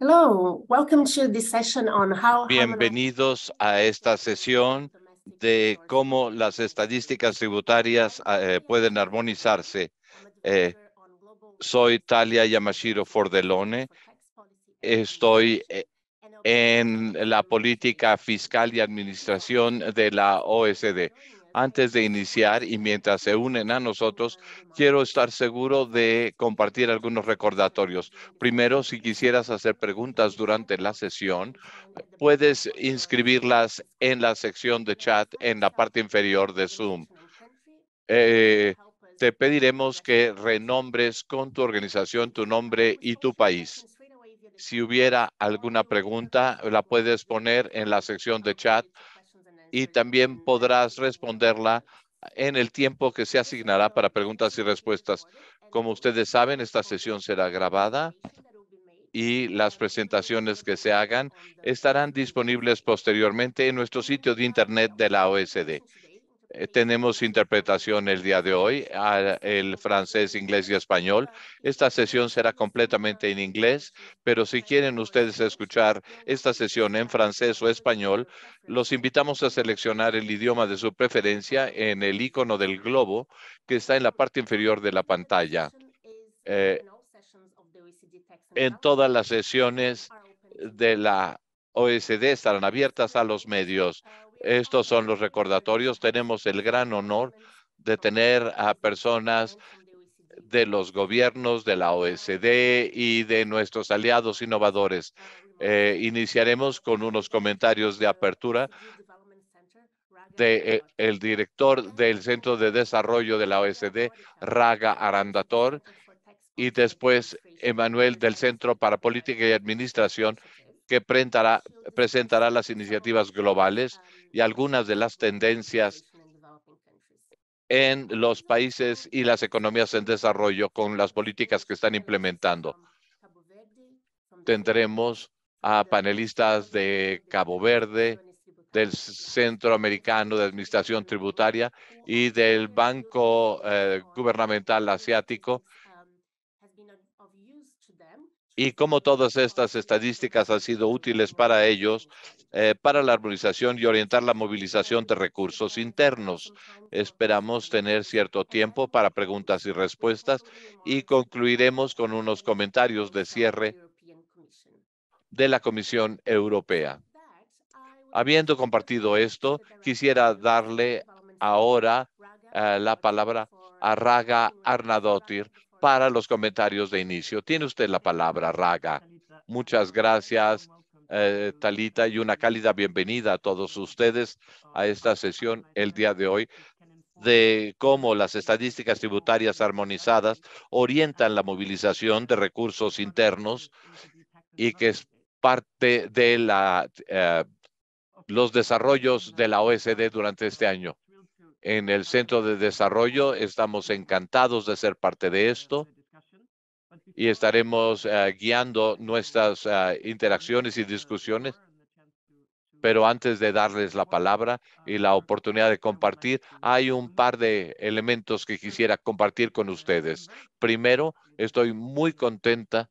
Hello, welcome to this session on how Bienvenidos a esta sesión de cómo las estadísticas tributarias ah, eh, pueden armonizarse. Eh, soy Talia Yamashiro Fordelone. Estoy eh, en la política fiscal y administración de la OSD antes de iniciar y mientras se unen a nosotros, quiero estar seguro de compartir algunos recordatorios. Primero, si quisieras hacer preguntas durante la sesión, puedes inscribirlas en la sección de chat en la parte inferior de Zoom. Eh, te pediremos que renombres con tu organización tu nombre y tu país. Si hubiera alguna pregunta, la puedes poner en la sección de chat y también podrás responderla en el tiempo que se asignará para preguntas y respuestas. Como ustedes saben, esta sesión será grabada y las presentaciones que se hagan estarán disponibles posteriormente en nuestro sitio de Internet de la OSD. Eh, tenemos interpretación el día de hoy, el francés, inglés y español. Esta sesión será completamente en inglés, pero si quieren ustedes escuchar esta sesión en francés o español, los invitamos a seleccionar el idioma de su preferencia en el icono del globo que está en la parte inferior de la pantalla. Eh, en todas las sesiones de la OSD estarán abiertas a los medios. Estos son los recordatorios. Tenemos el gran honor de tener a personas de los gobiernos de la OSD e y de nuestros aliados innovadores. Eh, iniciaremos con unos comentarios de apertura del de, eh, el director del Centro de Desarrollo de la OSD, e Raga Arandator, y después Emanuel del Centro para Política y Administración, que presentará las iniciativas globales y algunas de las tendencias en los países y las economías en desarrollo con las políticas que están implementando. Tendremos a panelistas de Cabo Verde, del Centro Americano de Administración Tributaria y del Banco eh, Gubernamental Asiático y como todas estas estadísticas han sido útiles para ellos, eh, para la armonización y orientar la movilización de recursos internos. Esperamos tener cierto tiempo para preguntas y respuestas y concluiremos con unos comentarios de cierre de la Comisión Europea. Habiendo compartido esto, quisiera darle ahora eh, la palabra a Raga Arnadotir para los comentarios de inicio. Tiene usted la palabra, Raga. Muchas gracias, eh, Talita, y una cálida bienvenida a todos ustedes a esta sesión el día de hoy de cómo las estadísticas tributarias armonizadas orientan la movilización de recursos internos y que es parte de eh, los desarrollos de la OSD durante este año en el Centro de Desarrollo. Estamos encantados de ser parte de esto y estaremos eh, guiando nuestras eh, interacciones y discusiones. Pero antes de darles la palabra y la oportunidad de compartir, hay un par de elementos que quisiera compartir con ustedes. Primero, estoy muy contenta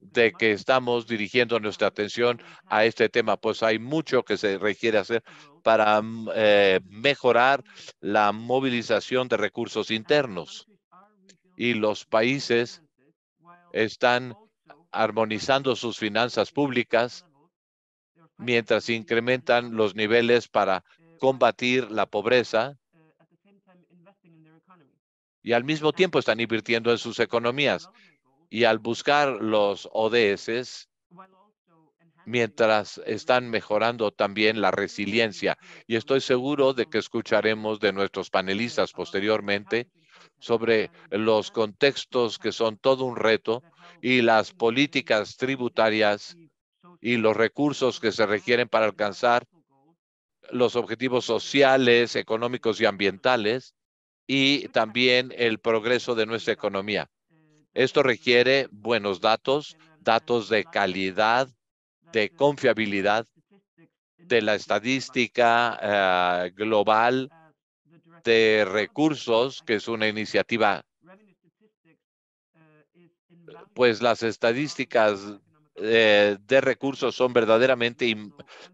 de que estamos dirigiendo nuestra atención a este tema, pues hay mucho que se requiere hacer para eh, mejorar la movilización de recursos internos. Y los países están armonizando sus finanzas públicas mientras incrementan los niveles para combatir la pobreza y al mismo tiempo están invirtiendo en sus economías y al buscar los ODS, mientras están mejorando también la resiliencia. Y estoy seguro de que escucharemos de nuestros panelistas posteriormente sobre los contextos que son todo un reto y las políticas tributarias y los recursos que se requieren para alcanzar los objetivos sociales, económicos y ambientales y también el progreso de nuestra economía. Esto requiere buenos datos, datos de calidad, de confiabilidad, de la estadística ah, global de recursos, que es una iniciativa, pues las estadísticas eh, de recursos son verdaderamente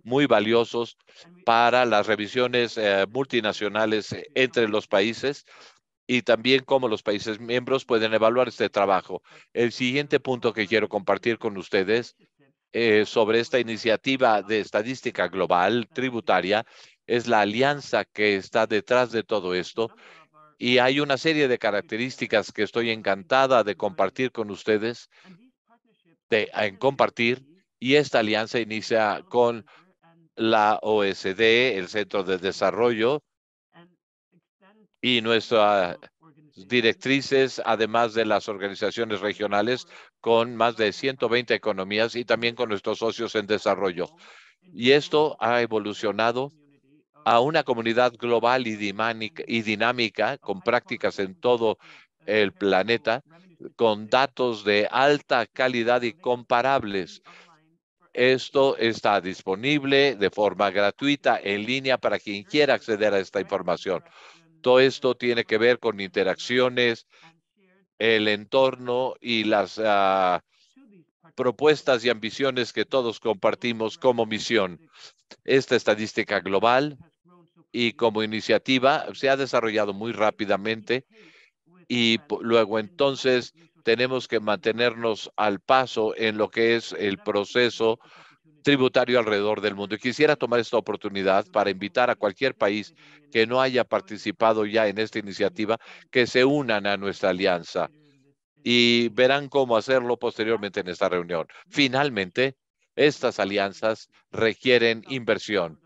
muy valiosos para las revisiones eh, multinacionales eh, entre los países y también cómo los países miembros pueden evaluar este trabajo. El siguiente punto que quiero compartir con ustedes eh, sobre esta iniciativa de estadística global tributaria es la alianza que está detrás de todo esto. Y hay una serie de características que estoy encantada de compartir con ustedes, de, en compartir. Y esta alianza inicia con la OSD, el Centro de Desarrollo, y nuestras directrices, además de las organizaciones regionales, con más de 120 economías y también con nuestros socios en desarrollo. Y esto ha evolucionado a una comunidad global y dinámica, con prácticas en todo el planeta, con datos de alta calidad y comparables. Esto está disponible de forma gratuita en línea para quien quiera acceder a esta información. Todo esto tiene que ver con interacciones, el entorno y las ah, propuestas y ambiciones que todos compartimos como misión. Esta estadística global y como iniciativa se ha desarrollado muy rápidamente y luego entonces tenemos que mantenernos al paso en lo que es el proceso tributario alrededor del mundo. Y quisiera tomar esta oportunidad para invitar a cualquier país que no haya participado ya en esta iniciativa que se unan a nuestra alianza y verán cómo hacerlo posteriormente en esta reunión. Finalmente, estas alianzas requieren inversión.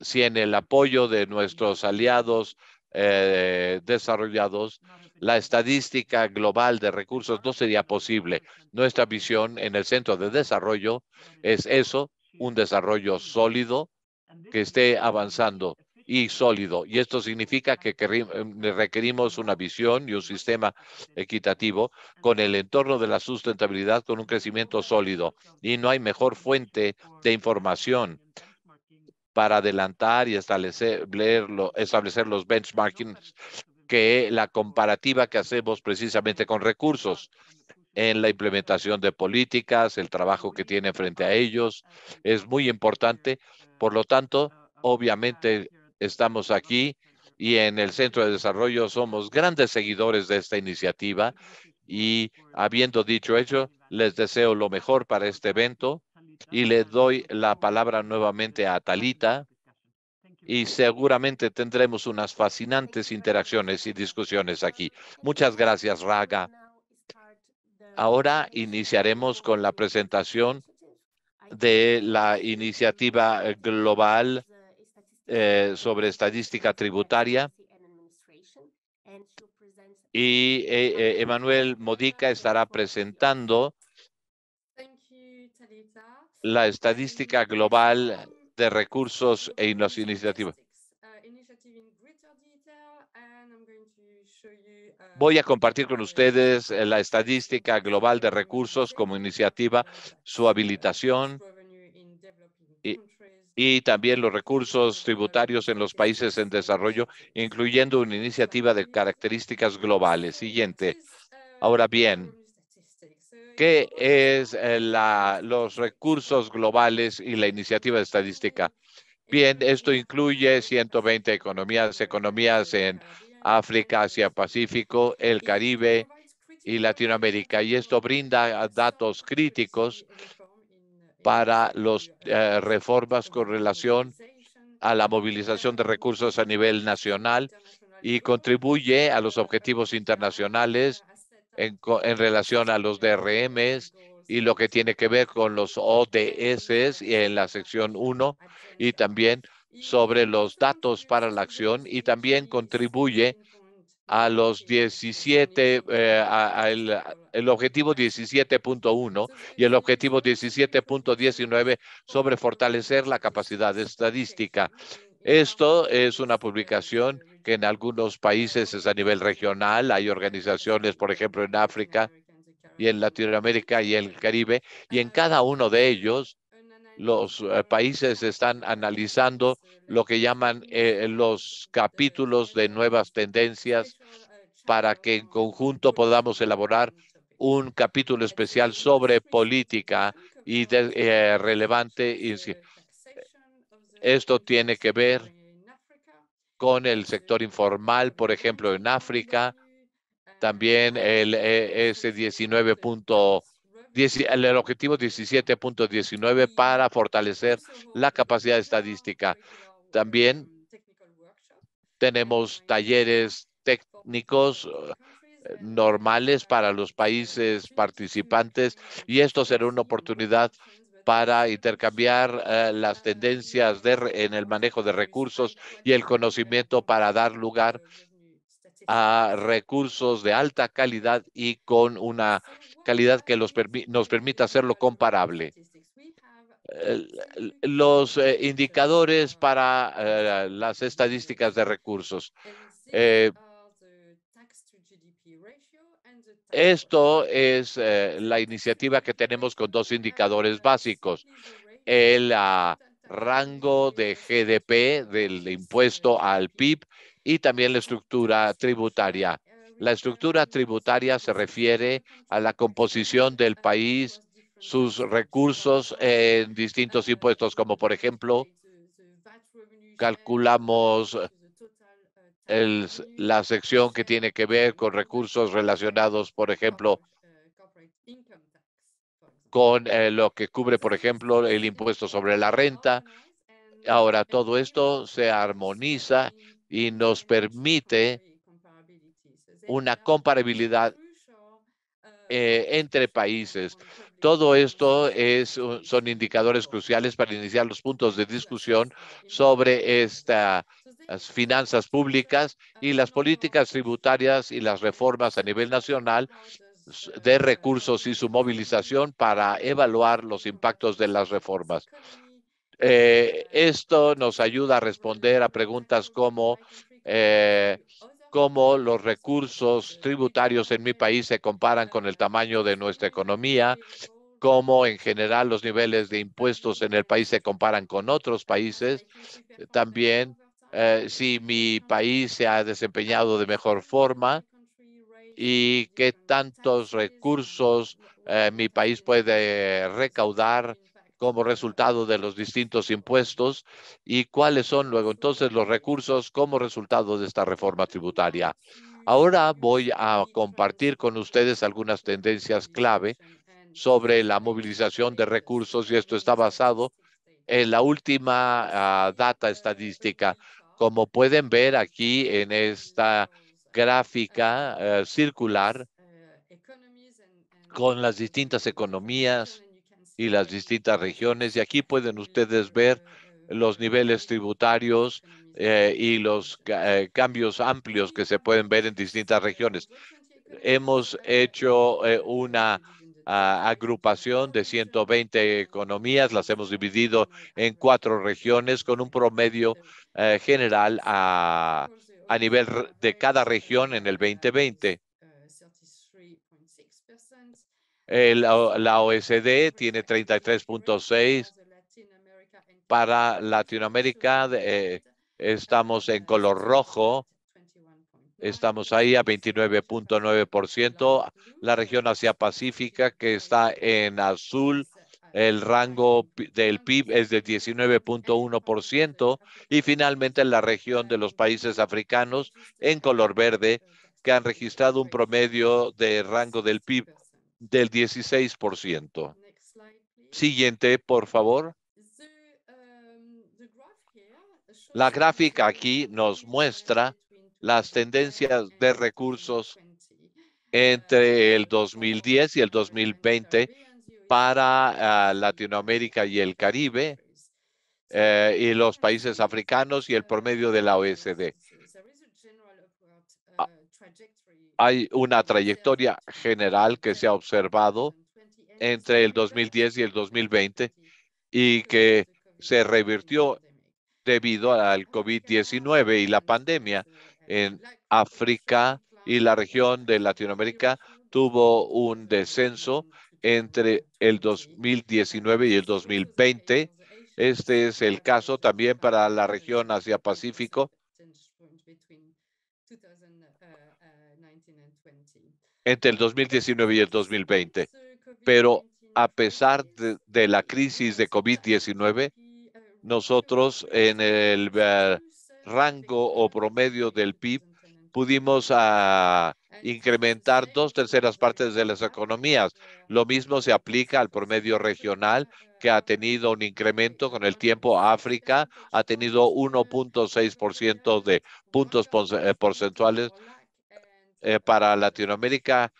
Si en el apoyo de nuestros aliados eh, desarrollados, la estadística global de recursos no sería ah, posible. Nuestra visión en el Centro de Desarrollo es eso, un desarrollo sólido que esté avanzando y sólido. Y esto significa que em, requerimos una visión y un sistema equitativo con el entorno de la sustentabilidad, con un crecimiento sólido. Y no hay mejor fuente de información para adelantar y establecer, los benchmarkings que la comparativa que hacemos precisamente con recursos en la implementación de políticas, el trabajo que tienen frente a ellos, es muy importante. Por lo tanto, obviamente estamos aquí y en el Centro de Desarrollo somos grandes seguidores de esta iniciativa y habiendo dicho ello, les deseo lo mejor para este evento y le doy la palabra nuevamente a Talita y seguramente tendremos unas fascinantes interacciones y discusiones aquí. Muchas gracias, Raga. Ahora iniciaremos con la presentación de la iniciativa global eh, sobre estadística tributaria. Y eh, eh, Emanuel Modica estará presentando la estadística global de recursos e las iniciativas. Voy a compartir con ustedes eh, la estadística global de recursos como iniciativa, su habilitación y, y también los recursos tributarios en los países en desarrollo, incluyendo una iniciativa de características globales. Siguiente. Ahora bien, ¿Qué es eh, los recursos globales y la iniciativa estadística. Bien, esto incluye 120 economías, economías en África, Asia Pacífico, el Caribe y Latinoamérica. Y esto brinda datos críticos para las eh, reformas con relación a la movilización de recursos a nivel nacional y contribuye a los objetivos internacionales en, relación a los DRMs y lo que tiene que ver con los ODS en la sección 1 y también sobre los datos para la acción y también contribuye a los 17, eh, al el, el, objetivo 17.1 y el objetivo 17.19 sobre fortalecer la capacidad estadística. Esto es una publicación que en algunos países es a nivel regional, hay organizaciones, por ejemplo, en África y en Latinoamérica y el Caribe, y en cada uno de ellos los eh, países están analizando lo que llaman eh, los capítulos de nuevas tendencias para que en conjunto podamos elaborar un capítulo especial sobre política y de, eh, relevante. Esto tiene que ver con el sector informal, por ejemplo, en África. También el, ese 19. el objetivo 17.19 para fortalecer la capacidad estadística. También tenemos talleres técnicos eh, normales para los países participantes y esto será una oportunidad para intercambiar eh, las tendencias de, en el manejo de recursos y el conocimiento para dar lugar a recursos de alta calidad y con una calidad que los nos permita hacerlo comparable. Eh, los eh, indicadores para las estadísticas de recursos. Esto es eh, la iniciativa que tenemos con dos indicadores básicos. El ah, rango de GDP del impuesto al PIB y también la estructura tributaria. La estructura tributaria se refiere a la composición del país, sus recursos en distintos impuestos, como por ejemplo, calculamos la sección que tiene que ver con recursos relacionados, por ejemplo, con eh, lo que cubre, por ejemplo, el impuesto sobre la renta. Ahora, todo esto se armoniza y nos permite una comparabilidad eh, entre países. Todo esto es, son indicadores cruciales para iniciar los puntos de discusión sobre esta las finanzas públicas y las políticas tributarias y las reformas a nivel nacional de recursos y su movilización para evaluar los impactos de las reformas. Eh, esto nos ayuda a responder a preguntas como eh, cómo los recursos tributarios en mi país se comparan con el tamaño de nuestra economía, cómo en general los niveles de impuestos en el país se comparan con otros países. También eh, si mi país se ha desempeñado de mejor forma y qué tantos recursos eh, mi país puede recaudar como resultado de los distintos impuestos y cuáles son luego entonces los recursos como resultado de esta reforma tributaria. Ahora voy a compartir con ustedes algunas tendencias clave sobre la movilización de recursos y esto está basado en la última ah, data estadística. Como pueden ver aquí en esta gráfica eh, circular, con las distintas economías y las distintas regiones. Y aquí pueden ustedes ver los niveles tributarios eh, y los eh, cambios amplios que se pueden ver en distintas regiones. Hemos hecho una ah, agrupación de 120 economías, las hemos dividido en cuatro regiones con un promedio eh, general a, a nivel de cada región en el 2020. la OSD tiene 33.6 para Latinoamérica. Eh, estamos en color rojo. Estamos ahí a 29.9%. La región Asia Pacífica, que está en azul, el rango del PIB es de 19.1% y finalmente en la región de los países africanos en color verde que han registrado un promedio de rango del PIB del 16%. Siguiente, por favor. La gráfica aquí nos muestra las tendencias de recursos entre el 2010 y el 2020 para ah, Latinoamérica y el Caribe eh, y los países africanos y el promedio de la OSD. Ah, hay una trayectoria general que se ha observado entre el 2010 y el 2020 y que se revirtió debido al COVID-19 y la pandemia en África y la región de Latinoamérica tuvo un descenso entre el 2019 y el 2020. Este es el caso también para la región Asia-Pacífico. entre el 2019 y el 2020. Pero a pesar de, la crisis de COVID-19, nosotros en el eh, rango o promedio del PIB pudimos ah, incrementar dos terceras partes de las economías. Lo mismo se aplica al promedio regional que ha tenido un incremento con el tiempo. África ha tenido 1.6% de puntos eh, porcentuales. Eh, para Latinoamérica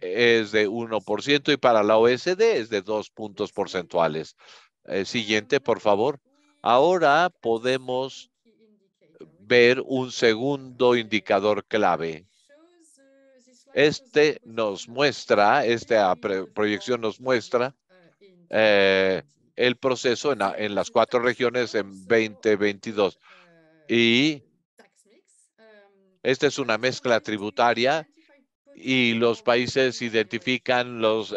es de 1% y para la OSD e es de 2 puntos porcentuales. Eh, siguiente, por favor. Ahora podemos ver un segundo indicador clave este nos muestra, esta proyección nos muestra eh, el proceso en, en, las cuatro regiones en 2022. Y um, esta es una mezcla tributaria y los países identifican los,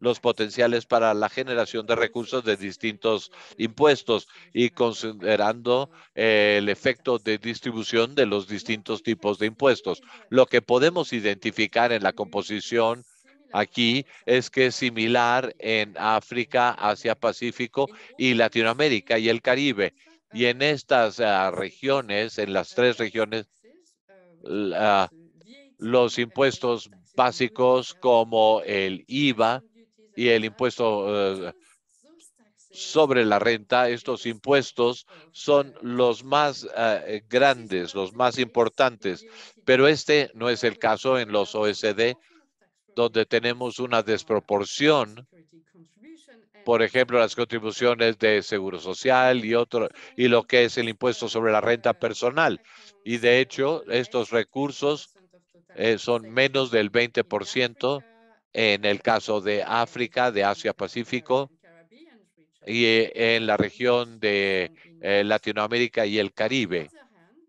los potenciales para la generación de recursos de distintos impuestos y considerando eh, el efecto de distribución de los distintos tipos de impuestos. Lo que podemos identificar en la composición aquí es que es similar en África, Asia Pacífico y Latinoamérica y el Caribe. Y en estas ah, regiones, en las tres regiones, la, los impuestos básicos como el IVA y el impuesto eh, sobre la renta, estos impuestos son los más eh, grandes, los más importantes, pero este no es el caso en los OSD, donde tenemos una desproporción, por ejemplo, las contribuciones de seguro social y otro y lo que es el impuesto sobre la renta personal. Y de hecho, estos recursos son menos del 20% en el caso de África, de Asia-Pacífico y en la región de Latinoamérica y el Caribe.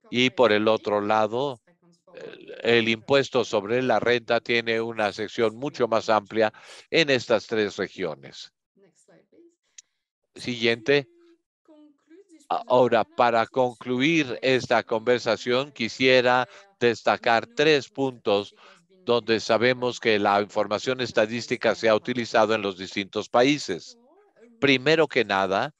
Y por el otro lado, el impuesto sobre la renta tiene una sección mucho más amplia en estas tres regiones. Siguiente. Ahora, para concluir esta conversación, quisiera destacar tres puntos donde sabemos que la información estadística se ha utilizado en los distintos países. Primero que nada,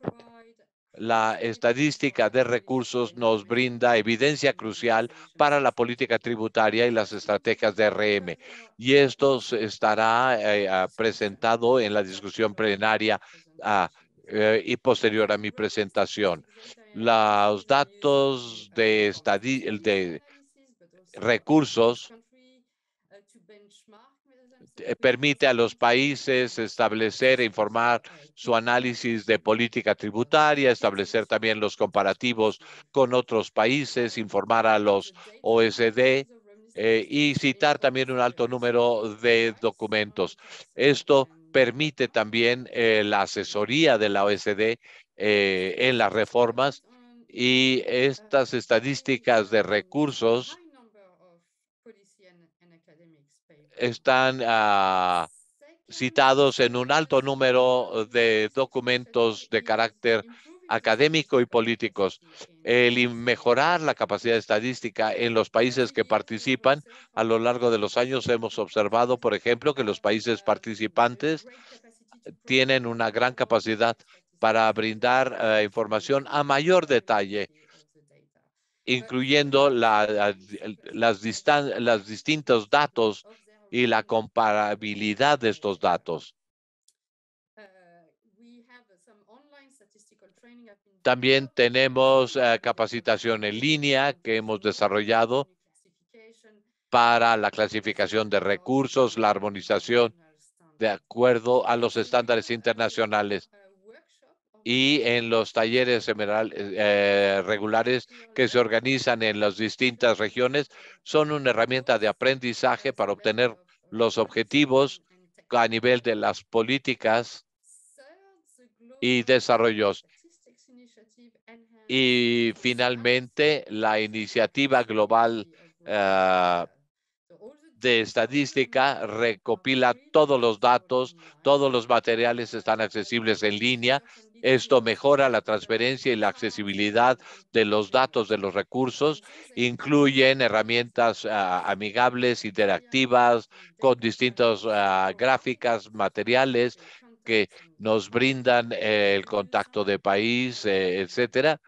la estadística de recursos nos brinda evidencia crucial para la política tributaria y las estrategias de RM. Y esto estará presentado en la discusión plenaria y posterior a mi presentación. Los datos de, de recursos eh, permite a los países establecer e informar su análisis de política tributaria, establecer también los comparativos con otros países, informar a los OSD eh, y citar también un alto número de documentos. Esto permite también eh, la asesoría de la OSD en las reformas y estas estadísticas de recursos están ah, citados en un alto número de documentos de carácter académico y políticos. El mejorar la capacidad estadística en los países que participan a lo largo de los años hemos observado, por ejemplo, que los países participantes tienen una gran capacidad para brindar eh, información a mayor detalle, incluyendo la, las, las distintos datos y la comparabilidad de estos datos. Uh, También tenemos uh, capacitación en línea que hemos desarrollado para uh, la clasificación de recursos, la armonización de acuerdo a los estándares internacionales y en los talleres eh, regulares que se organizan en las distintas regiones son una herramienta de aprendizaje para obtener los objetivos a nivel de las políticas y desarrollos. Y finalmente, la iniciativa global eh, de estadística recopila todos los datos, todos los materiales están accesibles en línea esto mejora la transferencia y la accesibilidad de los datos de los recursos. Incluyen herramientas ah, amigables, interactivas, con distintas ah, gráficas, materiales que nos brindan eh, el contacto de país, etc. Eh, etcétera.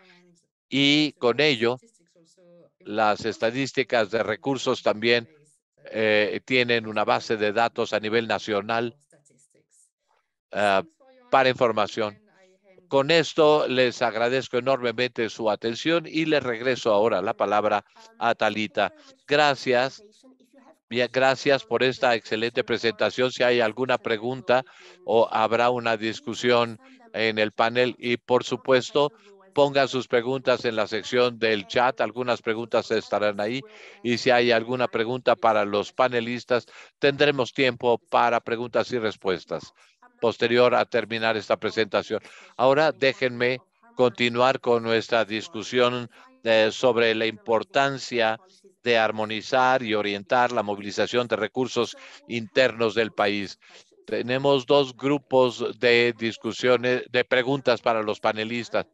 Y con ello, las estadísticas de recursos también eh, tienen una base de datos a nivel nacional ah, para información con esto les agradezco enormemente su atención y les regreso ahora la palabra a Talita. Gracias. gracias por esta excelente presentación. Si hay alguna pregunta o habrá una discusión en el panel y por supuesto pongan sus preguntas en la sección del chat. Algunas preguntas estarán ahí. Y si hay alguna pregunta para los panelistas, tendremos tiempo para preguntas y respuestas posterior a terminar esta presentación. Ahora déjenme continuar con nuestra discusión eh, sobre la importancia de armonizar y orientar la movilización de recursos internos del país. Tenemos dos grupos de discusiones, de preguntas para los panelistas.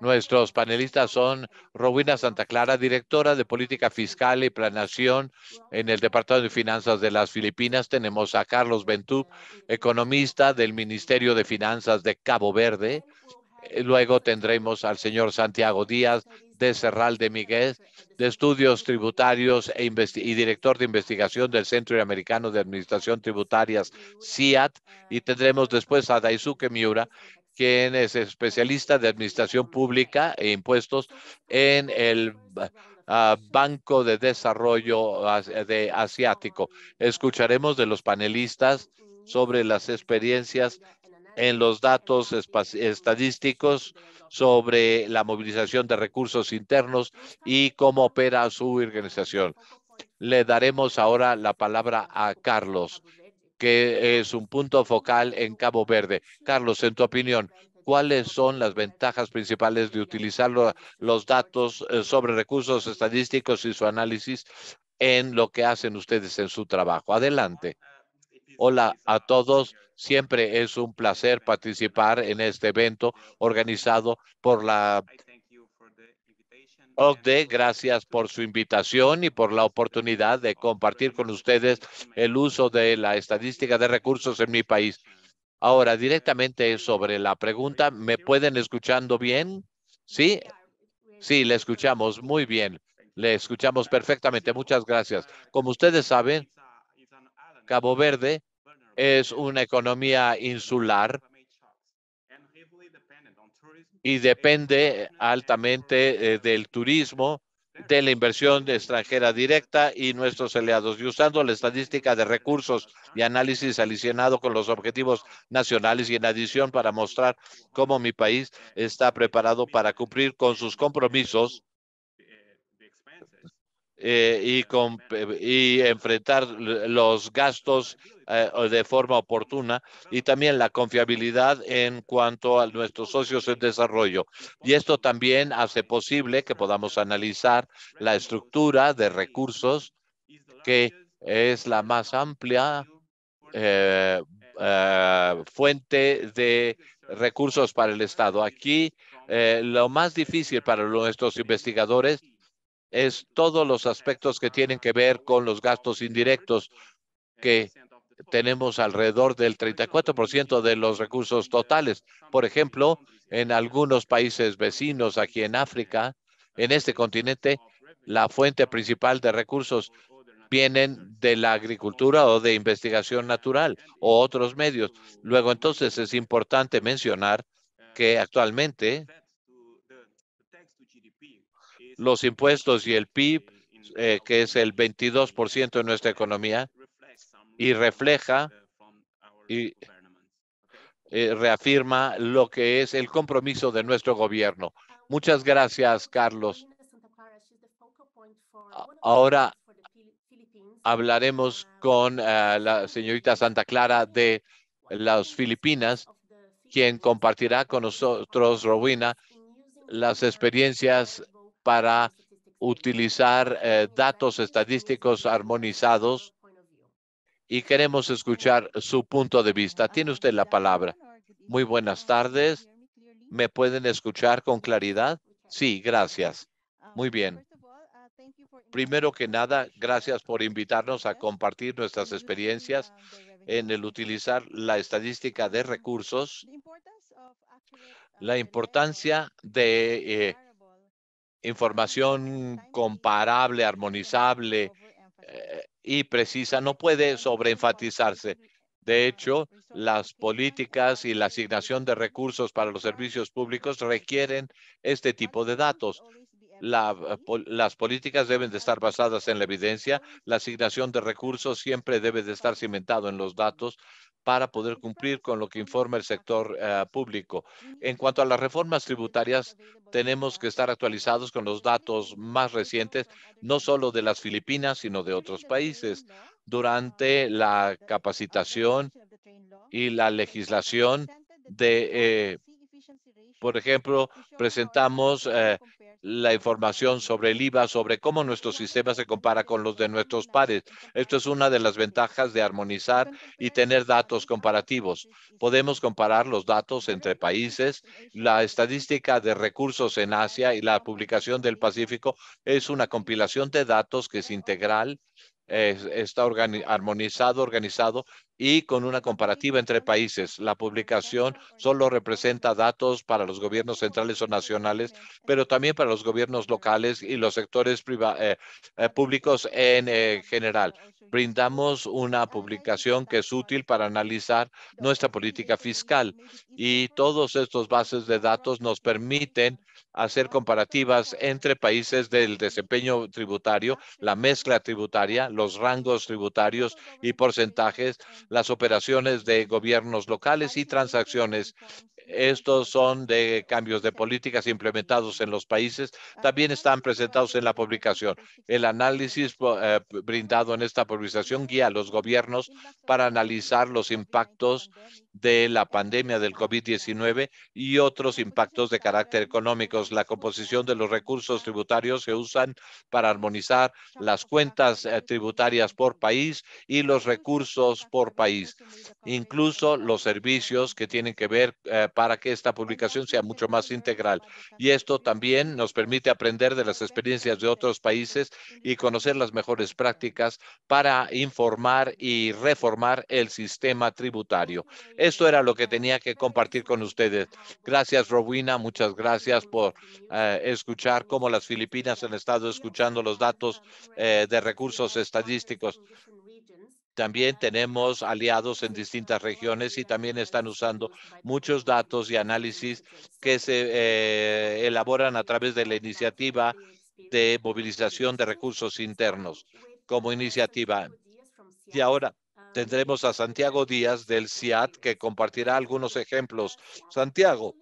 Nuestros panelistas son Robina Santa Clara, directora de Política Fiscal y Planación en el Departamento de Finanzas de las Filipinas. Tenemos a Carlos Bentú, economista del Ministerio de Finanzas de Cabo Verde. Eh, luego tendremos al señor Santiago Díaz de Serral de Miguel, de Estudios Tributarios e y director de investigación del Centro Americano de Administración Tributarias, CIAT. Y tendremos después a Daisuke Miura, quien es especialista de administración pública e impuestos en el ah, Banco de Desarrollo de Asiático. Escucharemos de los panelistas sobre las experiencias en los datos estadísticos sobre la movilización de recursos internos y cómo opera su organización. Le daremos ahora la palabra a Carlos que es un punto focal en Cabo Verde. Carlos, en tu opinión, ¿cuáles son las ventajas principales de utilizar los datos eh, sobre recursos estadísticos y su análisis en lo que hacen ustedes en su trabajo? Adelante. Hola a todos. Siempre es un placer participar en este evento organizado por la OCDE. Gracias por su invitación y por la oportunidad de compartir con ustedes el uso de la estadística de recursos en mi país. Ahora, directamente sobre la pregunta, ¿me pueden escuchando bien? ¿Sí? Sí, le escuchamos muy bien. Le escuchamos perfectamente. Muchas gracias. Como ustedes saben, Cabo Verde es una economía insular y depende altamente eh, del turismo, de la inversión extranjera directa y nuestros aliados. Y usando la estadística de recursos y análisis alineado con los objetivos nacionales y en adición para mostrar cómo mi país está preparado para cumplir con sus compromisos eh, y, enfrentar los gastos eh, de forma oportuna y también la confiabilidad en cuanto a nuestros socios en desarrollo. Y esto también hace posible que podamos analizar la estructura de recursos que es la más amplia eh, fuente de recursos para el Estado. Aquí lo más difícil para nuestros investigadores es todos los aspectos que tienen que ver con los gastos indirectos que tenemos alrededor del 34% de los recursos totales. Por ejemplo, en algunos países vecinos aquí en África, en este continente, la fuente principal de recursos vienen de la agricultura o de investigación natural o otros medios. Luego, entonces, es importante mencionar que actualmente los impuestos y el PIB, eh, que es el 22% de nuestra economía, y refleja y eh, reafirma lo que es el compromiso de nuestro gobierno. Muchas gracias, Carlos. Ahora hablaremos con eh, la señorita Santa Clara de las Filipinas, quien compartirá con nosotros, Rowena, las experiencias para utilizar eh, datos estadísticos armonizados y queremos escuchar su punto de vista. Tiene usted la palabra. Muy buenas tardes. ¿Me pueden escuchar con claridad? Sí, gracias. Muy bien. Primero que nada, gracias por invitarnos a compartir nuestras experiencias en el utilizar la estadística de recursos. La importancia de eh, información comparable, armonizable eh, y precisa no puede sobreenfatizarse. De hecho, las políticas y la asignación de recursos para los servicios públicos requieren este tipo de datos. Eh, las políticas deben de estar basadas en la evidencia. La asignación de recursos siempre debe de estar cimentado en los datos para poder cumplir con lo que informa el sector eh, público. En cuanto a las reformas tributarias, tenemos que estar actualizados con los datos más recientes, no solo de las Filipinas, sino de otros países. Durante la capacitación y la legislación de, eh, por ejemplo, presentamos eh, la información sobre el IVA, sobre cómo nuestro sistema se compara con los de nuestros pares. Esto es una de las ventajas de armonizar y tener datos comparativos. Podemos comparar los datos entre países. La estadística de recursos en Asia y la publicación del Pacífico es una compilación de datos que es integral, está armonizado, organizado y con una comparativa entre países. La publicación solo representa datos para los gobiernos centrales o nacionales, pero también para los gobiernos locales y los sectores eh, eh, públicos en eh, general. Brindamos una publicación que es útil para analizar nuestra política fiscal y todos estos bases de datos nos permiten hacer comparativas entre países del desempeño tributario, la mezcla tributaria, los rangos tributarios y porcentajes las operaciones de gobiernos locales y transacciones. Estos son de cambios de políticas implementados en los países. También están presentados en la publicación. El análisis eh, brindado en esta publicación guía a los gobiernos para analizar los impactos de la pandemia del COVID-19 y otros impactos de carácter económico. La composición de los recursos tributarios se usan para armonizar las cuentas eh, tributarias por país y los recursos por país. Incluso los servicios que tienen que ver eh, para que esta publicación sea mucho más integral. Y esto también nos permite aprender de las experiencias de otros países y conocer las mejores prácticas para informar y reformar el sistema tributario. Esto era lo que tenía que compartir con ustedes. Gracias, Robina. Muchas gracias por eh, escuchar cómo las Filipinas han estado escuchando los datos eh, de recursos estadísticos. También tenemos aliados en distintas regiones y también están usando muchos datos y análisis que se eh, elaboran a través de la iniciativa de movilización de recursos internos como iniciativa. Y ahora tendremos a Santiago Díaz del CIAT que compartirá algunos ejemplos. Santiago.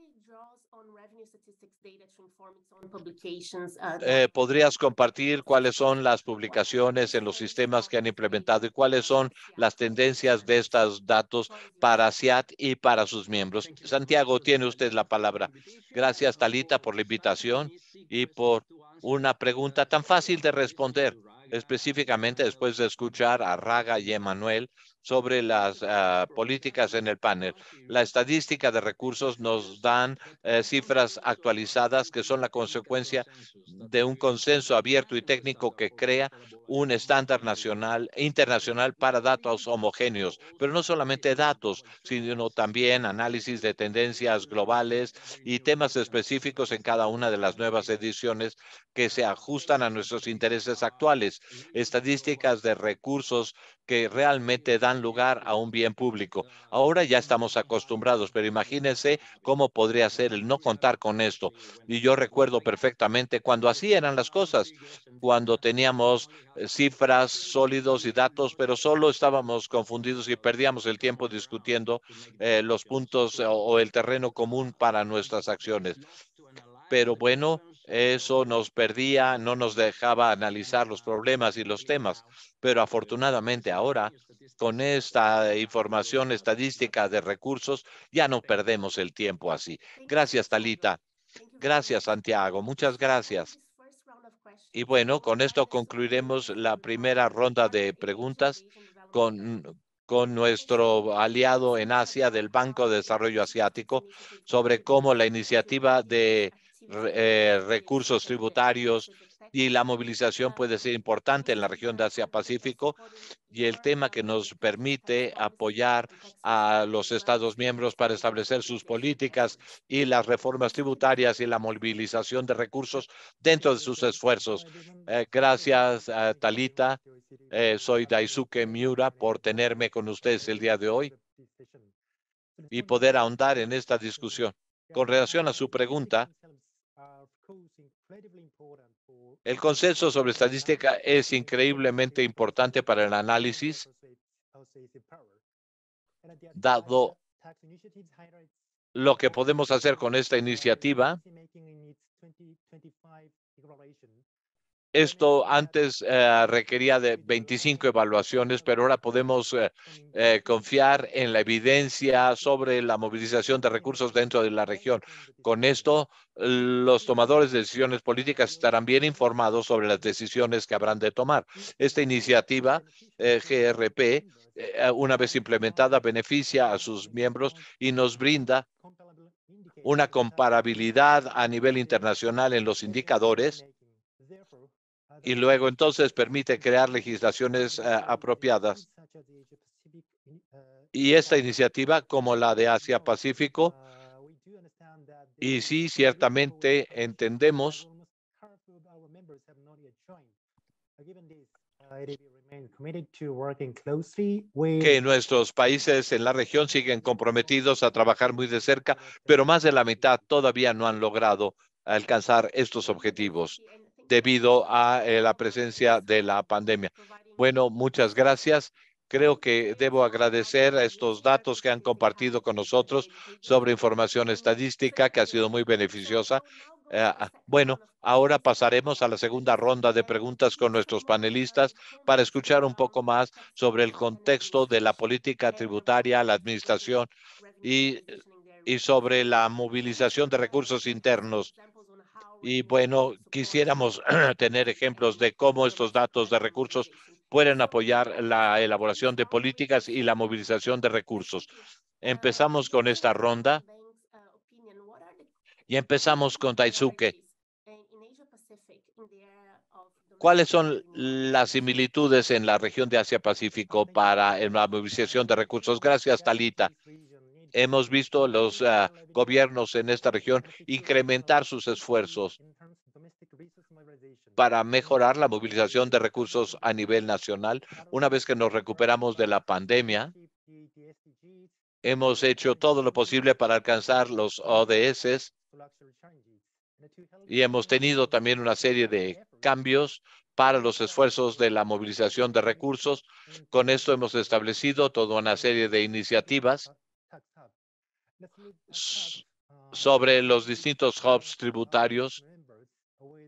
Uh, eh, ¿Podrías compartir cuáles son las publicaciones en los sistemas que han implementado y cuáles son las tendencias de estos datos para SIAT y para sus miembros? Santiago, tiene usted la palabra. Gracias, Talita, por la invitación y por una pregunta tan fácil de responder, específicamente después de escuchar a Raga y Emanuel sobre las ah, políticas en el panel. La estadística de recursos nos dan eh, cifras actualizadas que son la consecuencia de un consenso abierto y técnico que crea un estándar nacional e internacional para datos homogéneos, pero no solamente datos, sino también análisis de tendencias globales y temas específicos en cada una de las nuevas ediciones que se ajustan a nuestros intereses actuales. Estadísticas de recursos que realmente dan lugar a un bien público. Ahora ya estamos acostumbrados, pero imagínense cómo podría ser el no contar con esto. Y yo recuerdo perfectamente cuando así eran las cosas, cuando teníamos eh, cifras sólidos y datos, pero solo estábamos confundidos y perdíamos el tiempo discutiendo eh, los puntos eh, o el terreno común para nuestras acciones. Pero bueno, eso nos perdía, no nos dejaba analizar los problemas y los temas. Pero afortunadamente ahora, con esta información estadística de recursos, ya no perdemos el tiempo así. Gracias, Talita. Gracias, Santiago. Muchas gracias. Y bueno, con esto concluiremos la primera ronda de preguntas con, con nuestro aliado en Asia del Banco de Desarrollo Asiático sobre cómo la iniciativa de eh, recursos tributarios y la movilización puede ser importante en la región de Asia-Pacífico y el tema que nos permite apoyar a los Estados miembros para establecer sus políticas y las reformas tributarias y la movilización de recursos dentro de sus esfuerzos. Eh, gracias, eh, Talita. soy Daisuke Miura por tenerme con ustedes el día de hoy y poder ahondar en esta discusión. Con relación a su pregunta, el consenso sobre estadística es increíblemente importante para el análisis, dado lo que podemos hacer con esta iniciativa esto antes eh, requería de 25 evaluaciones, pero ahora podemos eh, eh, confiar en la evidencia sobre la movilización de recursos dentro de la región. Con esto, los tomadores de decisiones políticas estarán bien informados sobre las decisiones que habrán de tomar. Esta iniciativa GRP, una vez implementada, beneficia a sus miembros y nos brinda una comparabilidad a nivel internacional en los indicadores y luego entonces permite crear legislaciones eh, apropiadas. Y esta iniciativa, como la de Asia-Pacífico, y sí, ciertamente entendemos que nuestros países en la región siguen comprometidos a trabajar muy de cerca, pero más de la mitad todavía no han logrado alcanzar estos objetivos debido a eh, la presencia de la pandemia. Bueno, muchas gracias. Creo que debo agradecer estos datos que han compartido con nosotros sobre información estadística que ha sido muy beneficiosa. Eh, ah, bueno, ahora pasaremos a la segunda ronda de preguntas con nuestros panelistas para escuchar un poco más sobre el contexto de la política tributaria, la administración y, y sobre la movilización de recursos internos. Y bueno, quisiéramos tener ejemplos de cómo estos datos de recursos pueden apoyar la elaboración de políticas y la movilización de recursos. Empezamos con esta ronda y empezamos con Taisuke. ¿Cuáles son las similitudes en la región de Asia-Pacífico para la movilización de recursos? Gracias, Talita. Hemos visto los ah, gobiernos en esta región incrementar sus esfuerzos para mejorar la movilización de recursos a nivel nacional. Una vez que nos recuperamos de la pandemia, hemos hecho todo lo posible para alcanzar los ODS y hemos tenido también una serie de cambios para los esfuerzos de la movilización de recursos. Con esto hemos establecido toda una serie de iniciativas sobre los distintos hubs tributarios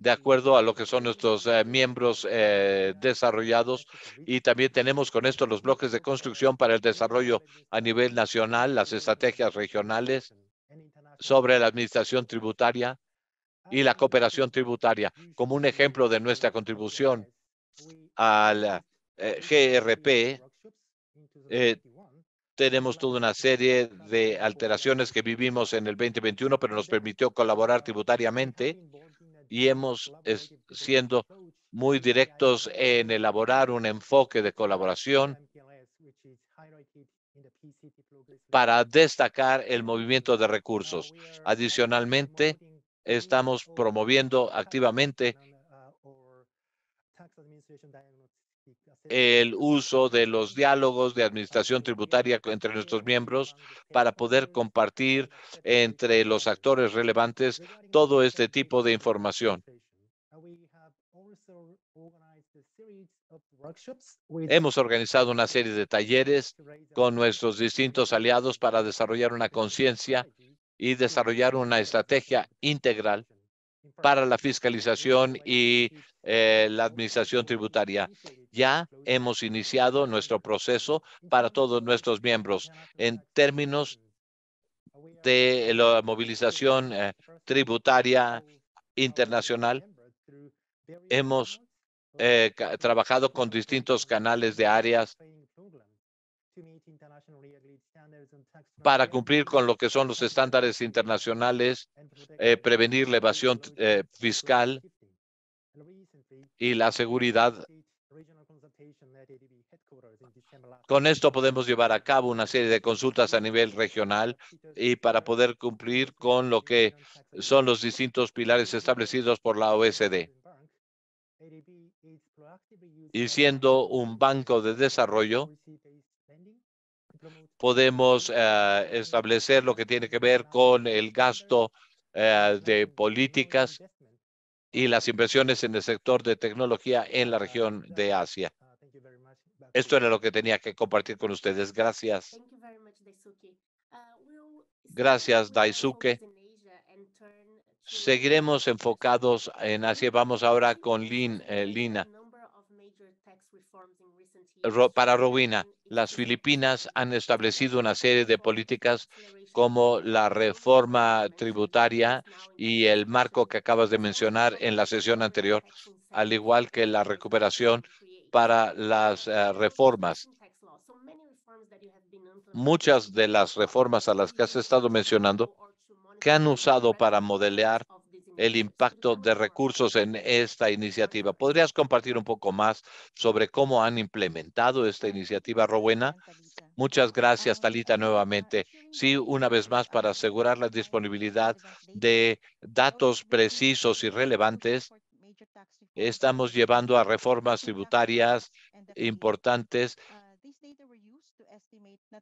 de acuerdo a lo que son nuestros eh, miembros eh, desarrollados y también tenemos con esto los bloques de construcción para el desarrollo a nivel nacional, las estrategias regionales sobre la administración tributaria y la cooperación tributaria como un ejemplo de nuestra contribución al eh, GRP tenemos toda una serie de alteraciones que vivimos en el 2021, pero nos permitió colaborar tributariamente y hemos siendo muy directos en elaborar un enfoque de colaboración para destacar el movimiento de recursos. Adicionalmente, estamos promoviendo activamente el uso de los diálogos de administración tributaria entre nuestros miembros para poder compartir entre los actores relevantes todo este tipo de información. Hemos organizado una serie de talleres con nuestros distintos aliados para desarrollar una conciencia y desarrollar una estrategia integral para la fiscalización y eh, la administración tributaria. Ya hemos iniciado nuestro proceso para todos nuestros miembros en términos de la movilización eh, tributaria internacional. Hemos eh, trabajado con distintos canales de áreas para cumplir con lo que son los estándares internacionales, eh, prevenir la evasión eh, fiscal y la seguridad. Con esto podemos llevar a cabo una serie de consultas a nivel regional y para poder cumplir con lo que son los distintos pilares establecidos por la OSD. E y siendo un banco de desarrollo, podemos eh, establecer lo que tiene que ver con el gasto eh, de políticas y las inversiones en el sector de tecnología en la región de Asia. Esto era lo que tenía que compartir con ustedes. Gracias. Uh, Gracias, Daisuke. Seguiremos enfocados en Asia. Vamos ahora con Lin, eh, Lina. para Robina las Filipinas han establecido una serie de políticas como la reforma tributaria y el marco que acabas de mencionar en la sesión anterior, al igual que la recuperación para las eh, reformas. Muchas de las reformas a las que has estado mencionando que han usado para modelar el impacto de recursos en esta iniciativa. ¿Podrías compartir un poco más sobre cómo han implementado esta iniciativa, Rowena? Muchas gracias, Talita, nuevamente. Sí, una vez más, para asegurar la disponibilidad de datos precisos y relevantes, estamos llevando a reformas tributarias importantes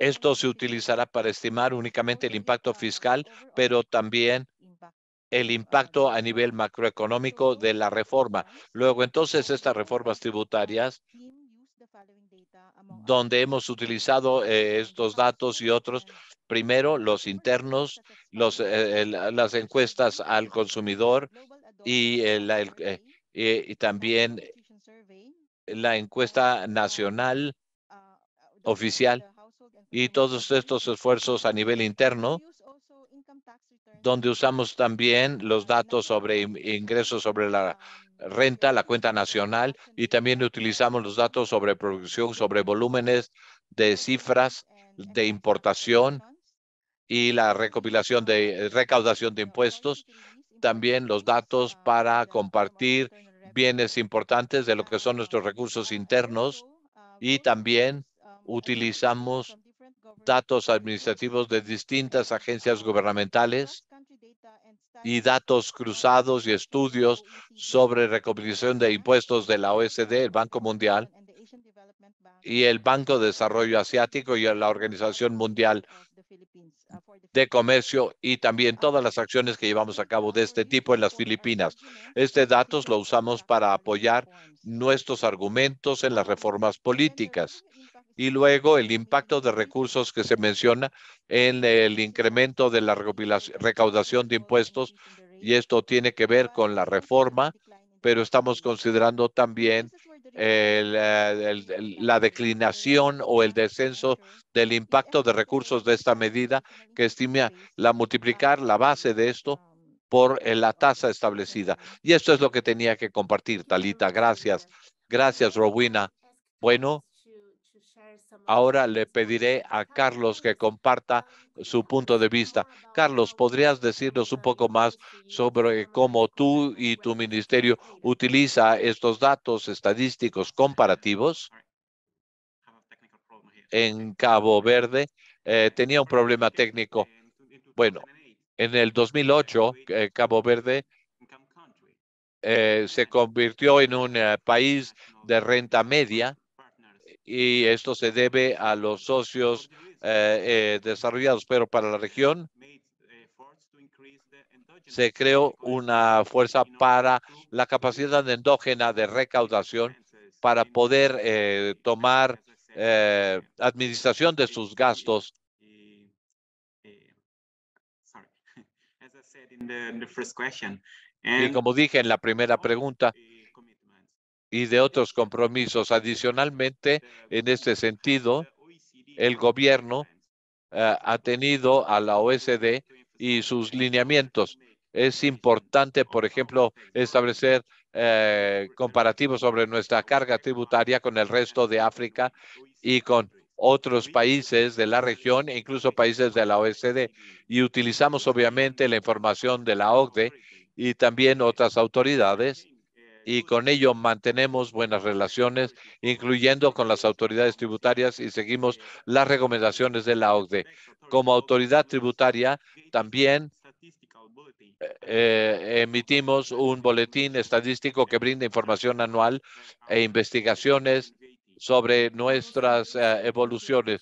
esto se utilizará para estimar únicamente el impacto fiscal, pero también el impacto a nivel macroeconómico de la reforma. Luego, entonces, estas reformas tributarias donde hemos utilizado eh, estos datos y otros. Primero, los internos, eh, las encuestas al consumidor eh, y, también la encuesta nacional oficial y todos estos esfuerzos a nivel interno donde usamos también los datos sobre ingresos sobre la renta, la cuenta nacional, y también utilizamos los datos sobre producción, sobre volúmenes de cifras de importación y la recopilación de recaudación de impuestos, también los datos para compartir bienes importantes de lo que son nuestros recursos internos y también utilizamos datos administrativos de distintas agencias gubernamentales y datos cruzados y estudios sobre recopilación de impuestos de la OSD, el Banco Mundial y el eh, Banco de eh, eh, Desarrollo Asiático y la Organización Mundial uh, de Comercio y también uh, todas las acciones que llevamos a cabo de este tipo en las Filipinas. Este datos lo usamos para apoyar nuestros argumentos en las reformas políticas y luego el impacto de recursos que se menciona en el incremento de la recaudación de impuestos y esto tiene que ver con la reforma, pero estamos considerando también eh, la declinación o el descenso del impacto de recursos de esta medida que estima la multiplicar la base de esto por eh, la tasa establecida. Y esto es lo que tenía que compartir, Talita. Gracias. Gracias, Robina Bueno, Ahora le pediré a Carlos que comparta su punto de vista. Carlos, ¿podrías decirnos un poco más sobre cómo tú y tu ministerio utiliza estos datos estadísticos comparativos? En Cabo Verde eh, tenía un problema técnico. Bueno, en el 2008, eh, Cabo Verde eh, se convirtió en un país de renta media y esto se debe a los socios eh, eh, desarrollados, pero para la región se creó una fuerza para la capacidad endógena de recaudación para poder eh, tomar administración de sus gastos. Y como dije en la primera pregunta, y de otros compromisos. Adicionalmente, en este sentido, el gobierno eh, ha tenido a la OSD y sus lineamientos. Es importante, por ejemplo, establecer eh, comparativos sobre nuestra carga tributaria con el resto de África y con otros países de la región e incluso países de la OSD. Y utilizamos obviamente la información de la OCDE y también otras autoridades y con ello mantenemos buenas relaciones, incluyendo con las autoridades tributarias y seguimos las recomendaciones de la OCDE. Como autoridad tributaria, también eh, eh, emitimos un boletín estadístico que brinda información anual e investigaciones sobre nuestras eh, evoluciones.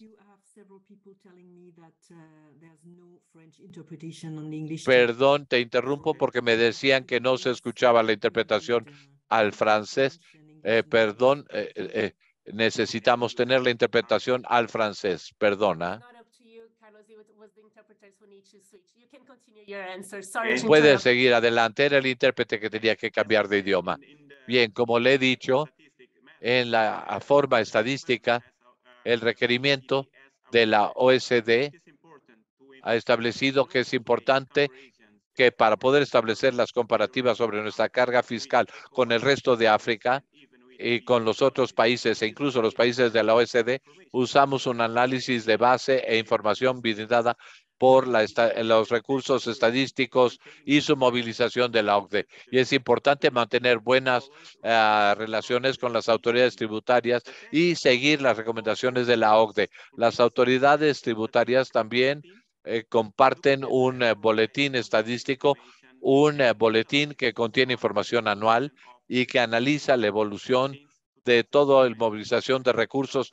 Perdón, te interrumpo porque me decían que no se escuchaba la interpretación al francés. perdón, necesitamos tener la interpretación al francés. Perdona. Puede seguir adelante. Era el intérprete que tenía que cambiar de idioma. Bien, como le he dicho, en la forma estadística, el requerimiento de la OSD ha establecido que es importante que para poder establecer las comparativas sobre nuestra carga fiscal con el resto de África y con los otros países e incluso los países de la OSD, usamos un análisis de base e información brindada por la, los recursos estadísticos y su movilización de la OCDE. Y es importante mantener buenas ah, relaciones con las autoridades tributarias y seguir las recomendaciones de la OCDE. Las autoridades tributarias también eh, comparten un eh, boletín estadístico, un eh, boletín que contiene información anual y que analiza la evolución de toda la movilización de recursos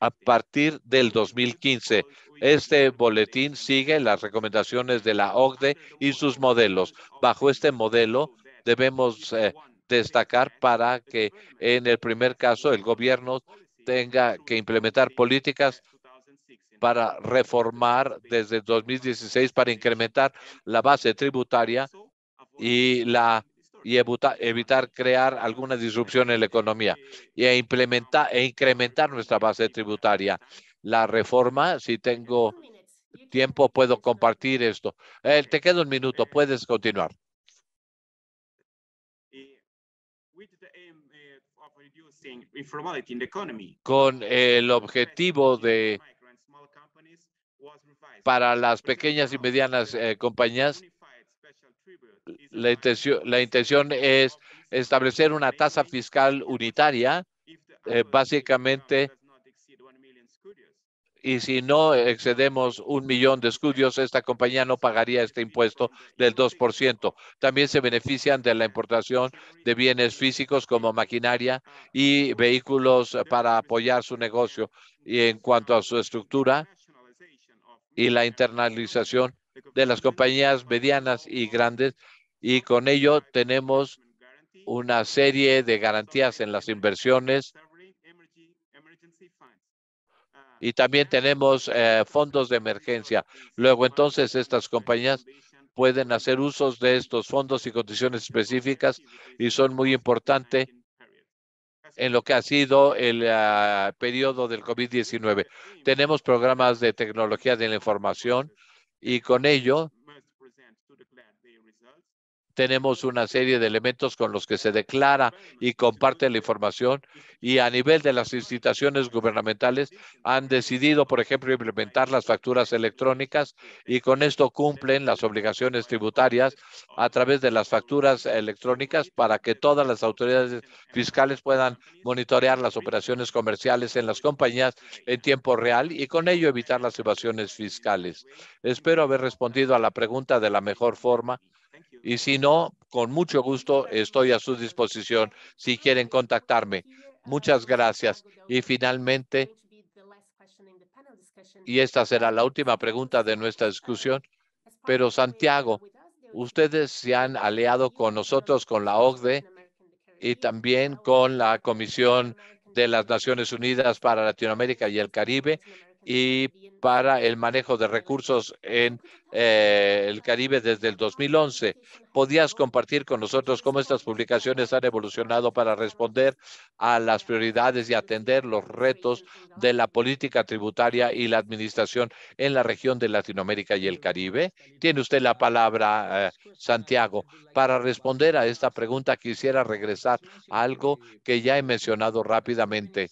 a partir del 2015. Este boletín sigue las recomendaciones de la OCDE y sus modelos. Bajo este modelo debemos destacar para que en el primer caso el gobierno tenga que implementar políticas para reformar desde 2016 para incrementar la base tributaria y la y evitar crear alguna disrupción en la economía eh, e implementar e incrementar nuestra base tributaria. La reforma, si tengo tiempo, puedo compartir esto. Eh, te queda un minuto, eh, puedes continuar. Em, con el objetivo de para las pequeñas y medianas eh, compañías. La intención, es establecer una tasa fiscal unitaria, eh, básicamente, y si no excedemos un millón de escudios, esta compañía no pagaría este impuesto del 2%. También se benefician de la importación de bienes físicos como maquinaria y vehículos para apoyar su negocio. Y en cuanto a su estructura, y la internalización de las compañías medianas y grandes y con ello tenemos una serie de garantías en las inversiones y también tenemos eh, fondos de emergencia. Luego entonces estas compañías pueden hacer usos de estos fondos y condiciones específicas y son muy importantes en lo que ha sido el ah, periodo del COVID-19. Tenemos programas de tecnología de la información y con ello tenemos una serie de elementos con los que se declara y comparte la información y a nivel de las instituciones gubernamentales han decidido, por ejemplo, implementar las facturas electrónicas y con esto cumplen las obligaciones tributarias a través de las facturas electrónicas para que todas las autoridades fiscales puedan monitorear las operaciones comerciales en las compañías en tiempo real y con ello evitar las evasiones fiscales. Espero haber respondido a la pregunta de la mejor forma. Y si no, con mucho gusto estoy a su disposición si quieren contactarme. Muchas gracias. Y finalmente, y esta será la última pregunta de nuestra discusión, pero Santiago, ustedes se han aliado con nosotros, con la OCDE y también con la Comisión de las Naciones Unidas para Latinoamérica y el Caribe y para el manejo de recursos en eh, el Caribe desde el 2011. ¿Podrías compartir con nosotros cómo estas publicaciones han evolucionado para responder a las prioridades y atender los retos de la política tributaria y la administración en la región de Latinoamérica y el Caribe. Tiene usted la palabra, eh, Santiago. Para responder a esta pregunta, quisiera regresar a algo que ya he mencionado rápidamente.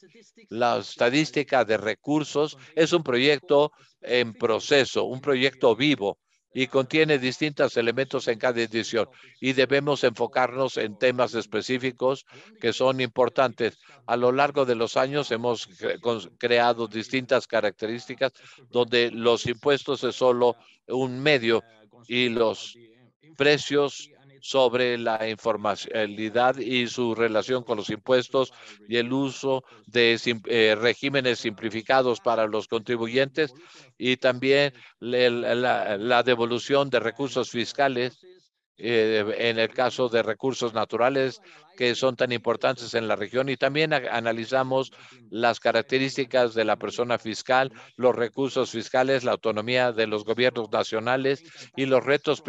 La estadística de recursos es un proyecto en proceso, un proyecto vivo y contiene distintos elementos en cada edición y debemos enfocarnos en temas específicos que son importantes. A lo largo de los años hemos creado distintas características donde los impuestos es solo un medio y los precios sobre la informalidad y su relación con los impuestos y el uso de eh, regímenes simplificados para los contribuyentes y también la devolución de recursos fiscales eh, en el caso de recursos naturales que son tan importantes en la región y también analizamos las características de la persona fiscal, los recursos fiscales, la autonomía de los gobiernos nacionales y los retos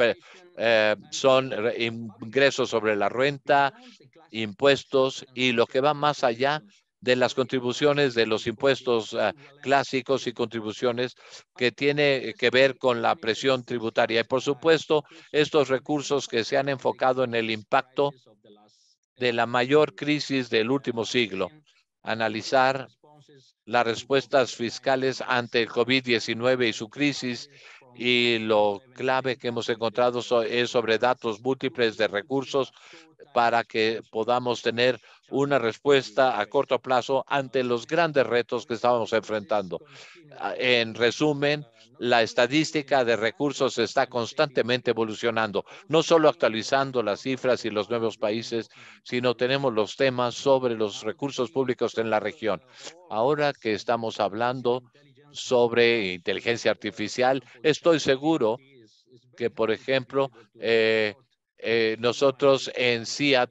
eh, son ingresos sobre la renta, impuestos y lo que va más allá de las contribuciones de los impuestos ah, clásicos y contribuciones que tiene que ver con la presión tributaria. Y por supuesto, estos recursos que se han enfocado en el impacto de la mayor crisis del último siglo, analizar las respuestas fiscales ante el COVID-19 y su crisis y lo clave que hemos encontrado es sobre datos múltiples de recursos para que podamos tener una respuesta a corto plazo ante los grandes retos que estábamos enfrentando. Ah, en resumen, la estadística de recursos está constantemente evolucionando, no solo actualizando las cifras y los nuevos países, sino tenemos los temas sobre los recursos públicos en la región. Ahora que estamos hablando sobre inteligencia artificial, estoy seguro que, por ejemplo, eh, eh, nosotros en CIAT,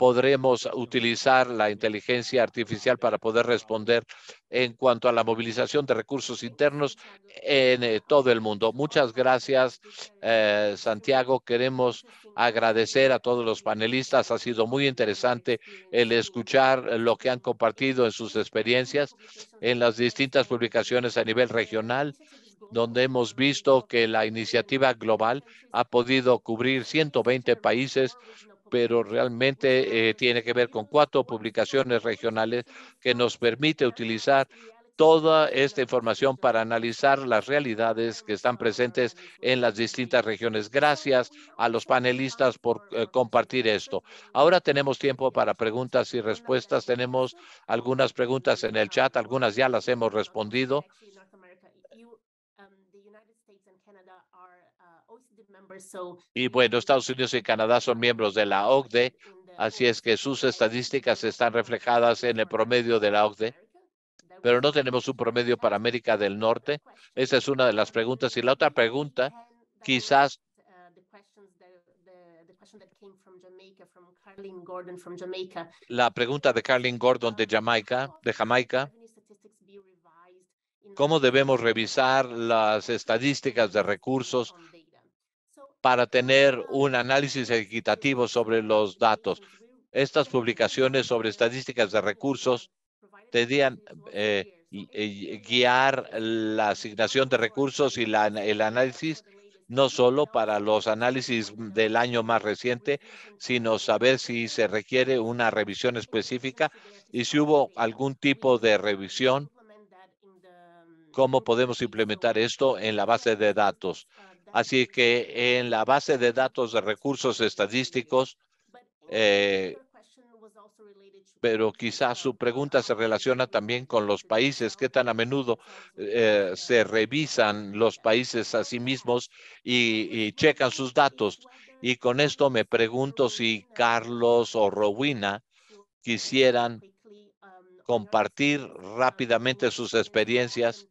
podremos utilizar la inteligencia artificial para poder responder en cuanto a la movilización de recursos internos en eh, todo el mundo. Muchas gracias, eh, Santiago. Queremos agradecer a todos los panelistas. Ha sido muy interesante el escuchar lo que han compartido en sus experiencias en las distintas publicaciones a nivel regional donde hemos visto que la iniciativa global ha podido cubrir 120 países pero realmente eh, tiene que ver con cuatro publicaciones regionales que nos permite utilizar toda esta información para analizar las realidades que están presentes en las distintas regiones. Gracias a los panelistas por eh, compartir esto. Ahora tenemos tiempo para preguntas y respuestas. Tenemos algunas preguntas en el chat, algunas ya las hemos respondido. Uh, y bueno, Estados Unidos y Canadá son miembros de la OCDE, así es que sus estadísticas están reflejadas en el promedio de la OCDE pero no tenemos un promedio para América del Norte? Esa es una de las preguntas. Y la otra pregunta, quizás... La pregunta de Carlin Gordon de Jamaica, de Jamaica, cómo debemos revisar las estadísticas de recursos para tener un análisis equitativo sobre los datos. Estas publicaciones sobre estadísticas de recursos tendrían eh, guiar la asignación de recursos y el análisis, no solo para los análisis del año más reciente, sino saber si se requiere una revisión específica y si hubo algún tipo de revisión cómo podemos implementar esto en la base de datos. Así que en la base de datos de recursos estadísticos, eh, pero quizás su pregunta se relaciona también con los países, qué tan a menudo eh, se revisan los países a sí mismos y, checan sus datos. Y con esto me pregunto si Carlos o Rowena quisieran compartir rápidamente sus experiencias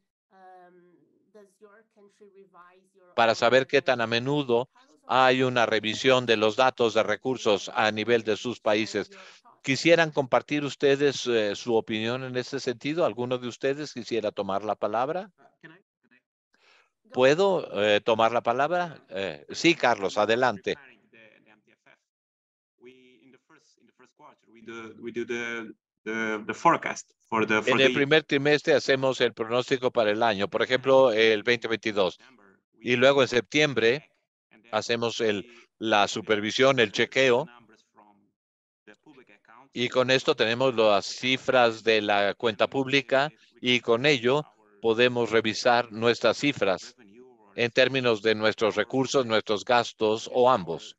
para saber qué tan a menudo hay una revisión de los datos de recursos a nivel de sus países. ¿Quisieran compartir ustedes eh, su opinión en ese sentido? ¿Alguno de ustedes quisiera tomar la palabra? ¿Puedo eh, tomar la palabra? Eh, sí, Carlos, adelante. En el primer trimestre hacemos el pronóstico para el año, por ejemplo, el 2022. Y luego en septiembre hacemos el, la supervisión, el chequeo. Y con esto tenemos las cifras de la cuenta pública y con ello podemos revisar nuestras cifras en términos de nuestros recursos, nuestros gastos o ambos.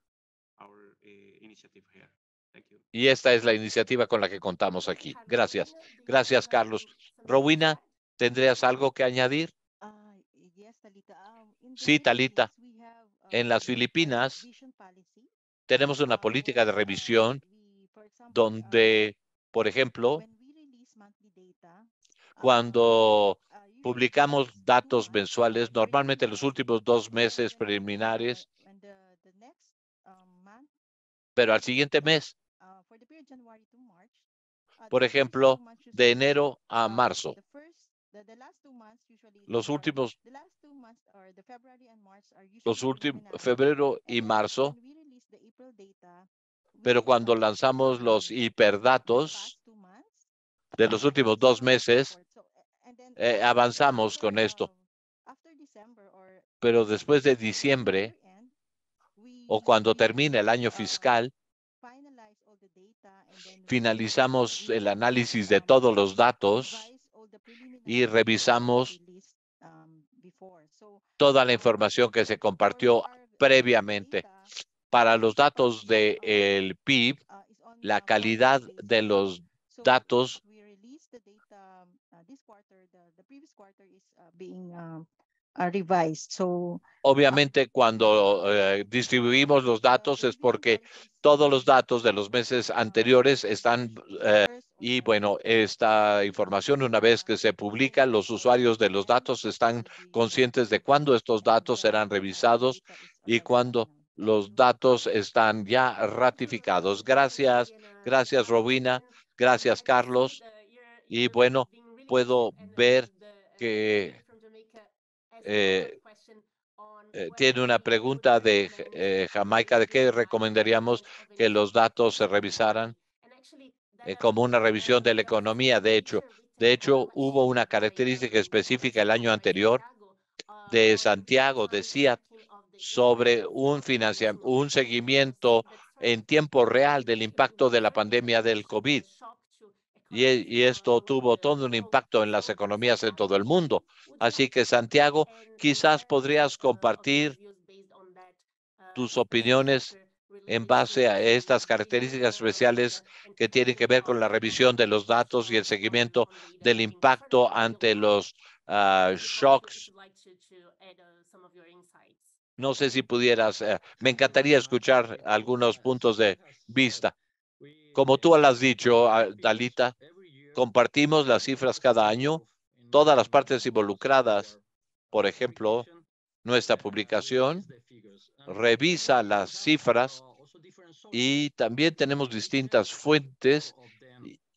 Y esta es la iniciativa con la que contamos aquí. Gracias. Gracias, Carlos. Rowena, ¿tendrías algo que añadir? Ah, Sí, Talita. En las Filipinas tenemos una política de revisión donde, por ejemplo, cuando publicamos datos mensuales, normalmente los últimos dos meses preliminares, pero al siguiente mes, por ejemplo, de enero a marzo, los últimos, los últimos, febrero y marzo, pero cuando lanzamos los hiperdatos de los últimos dos meses, eh, avanzamos con esto. Pero después de diciembre o cuando termine el año fiscal, finalizamos el análisis de todos los datos y revisamos toda la información que se compartió previamente. Para los datos del el PIB, la calidad de los datos Obviamente cuando eh, distribuimos los datos es porque todos los datos de los meses anteriores están eh, y bueno, esta información una vez que se publica, los usuarios de los datos están conscientes de cuándo estos datos serán revisados y cuándo los datos están ya ratificados. Gracias, gracias Robina, gracias Carlos. Y bueno, puedo ver que eh, eh, tiene una pregunta de eh, Jamaica, ¿de qué recomendaríamos que los datos se revisaran? como una revisión de la economía, de hecho. De hecho, hubo una característica específica el año anterior uh, de Santiago, de sobre un, un seguimiento en tiempo real del impacto de la pandemia del COVID e, y, esto tuvo todo un impacto en las economías en todo el mundo. Así que, Santiago, quizás podrías compartir tus opiniones en base a estas características especiales que tienen que ver con la revisión de los datos y el seguimiento del impacto ante los ah, shocks. No sé si pudieras, eh, me encantaría escuchar algunos puntos de vista. Como tú has dicho, Dalita, compartimos las cifras cada año. Todas las partes involucradas, por ejemplo, nuestra publicación revisa las cifras y también tenemos distintas fuentes